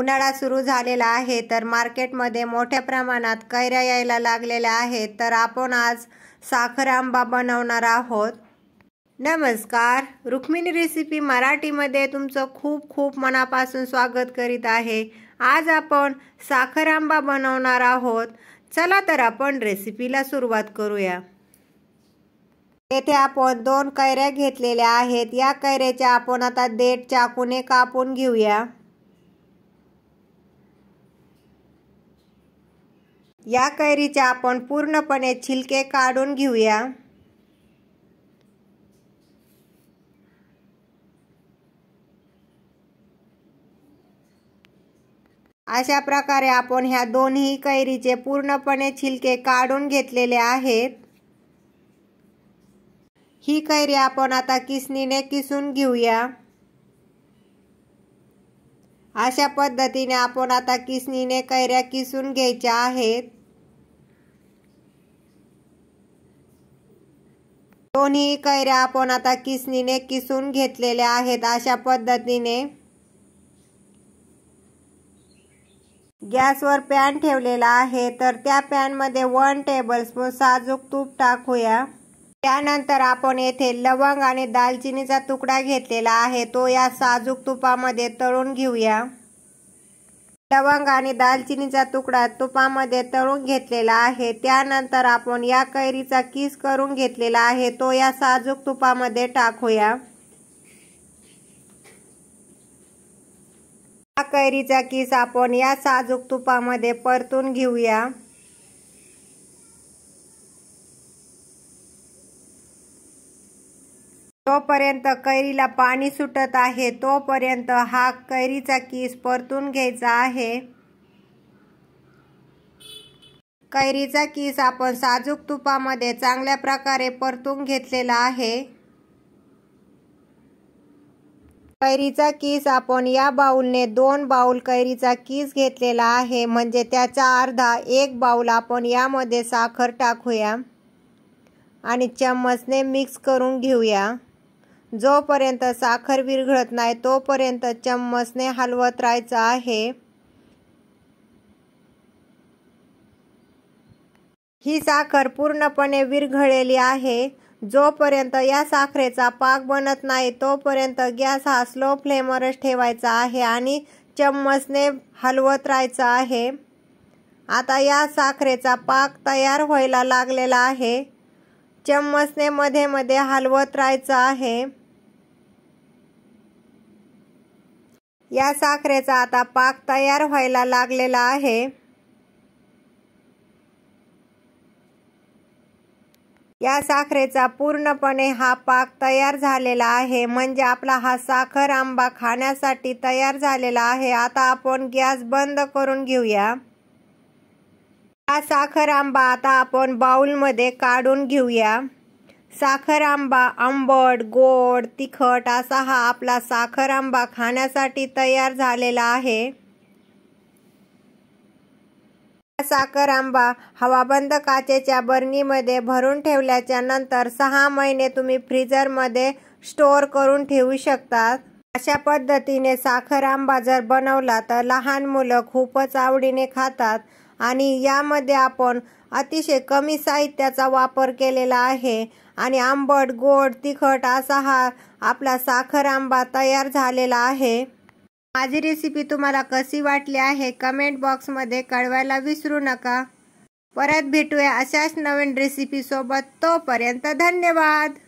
उन्हाळा सुरू झालेला आहे तर मार्केटमध्ये मोठ्या प्रमाणात कैऱ्या यायला लागलेल्या आहेत तर आपण आज साखर आंबा बनवणार आहोत नमस्कार रुक्मिणी रेसिपी मराठीमध्ये तुमचं खूप खूप मनापासून स्वागत करीत आहे आज आपण साखर आंबा बनवणार आहोत चला तर आपण रेसिपीला सुरुवात करूया येथे आपण दोन कैऱ्या घेतलेल्या आहेत या कैऱ्याच्या आपण आता देठ चाकूने कापून घेऊया या कैरीचे आपण पूर्णपणे छिलके काढून घेऊया अशा प्रकारे आपण ह्या दोन्ही कैरीचे पूर्णपणे छिलके काढून घेतलेले आहेत ही कैरी आपण आता किसनीने किसून घेऊया अशा पद्धतीने आपण आता किसनीने कैऱ्या किसून घ्यायच्या आहेत दोन्ही कैऱ्या आपण आता किसनीने किसून घेतलेल्या आहेत अशा पद्धतीने गॅसवर पॅन ठेवलेला आहे तर त्या पॅनमध्ये वन टेबलस्पून साजूक तूप टाकूया त्यानंतर आपण येथे लवंग आणि दालचिनीचा तुकडा घेतलेला आहे तो या साजूक तुपामध्ये तळून घेऊया लवंग आणि दालचिनीचा तुकडा तुपामध्ये तळून घेतलेला आहे त्यानंतर आपण या कैरीचा किस करून घेतलेला आहे तो या साजूक तुपामध्ये टाकूया या कैरीचा किस आपण या साजूक तुपामध्ये परतून घेऊया तोपर्यंत कैरीला पाणी सुटत आहे तोपर्यंत हा कैरीचा किस परतून घ्यायचा आहे कैरीचा किस आपण साजूक तुपामध्ये चांगल्या प्रकारे परतून घेतलेला आहे कैरीचा किस आपण या बाउलने दोन बाऊल कैरीचा किस घेतलेला आहे म्हणजे त्याचा अर्धा एक बाऊल आपण यामध्ये साखर टाकूया आणि चम्मचने मिक्स करून घेऊया जोपर्यंत साखर विरघळत नाही तोपर्यंत चम्मचने हलवत राहायचं आहे ही साखर पूर्णपणे विरघळलेली आहे जोपर्यंत या साखरेचा पाक बनत नाही तोपर्यंत गॅस हा स्लो फ्लेमवरच ठेवायचा आहे आणि चम्मचने हलवत राहायचं आहे आता या साखरेचा पाक तयार व्हायला लागलेला आहे चम्मसने मध्ये मध्ये हलवत राहायचं आहे या साखरेचा आता पाक तयार व्हायला लागलेला आहे या साखरेचा पूर्णपणे हा पाक तयार झालेला आहे म्हणजे आपला हा साखर आंबा खाण्यासाठी तयार झालेला आहे आता आपण गॅस बंद करून घेऊया हा साखर आंबा आता आपण बाउलमध्ये काढून घेऊया साखर आंबा आंबट गोड तिखट असा हा आपला साखर आंबा खाण्यासाठी तयार झालेला आहे साखर आंबा हवाबंद काचेच्या बरणीमध्ये भरून ठेवल्याच्या नंतर सहा महिने तुम्ही फ्रीजरमध्ये स्टोर करून ठेवू शकता अशा पद्धतीने साखर आंबा जर बनवला तर लहान मुलं खूपच आवडीने खातात आणि यामध्ये आपण अतिशय कमी साहित्याचा वापर केलेला आहे आणि आंबट गोड तिखट असा हा आपला साखर आंबा तयार झालेला आहे माझी रेसिपी तुम्हाला कशी वाटली आहे कमेंट बॉक्समध्ये कळवायला विसरू नका परत भेटूया अशाच नवीन रेसिपीसोबत तोपर्यंत धन्यवाद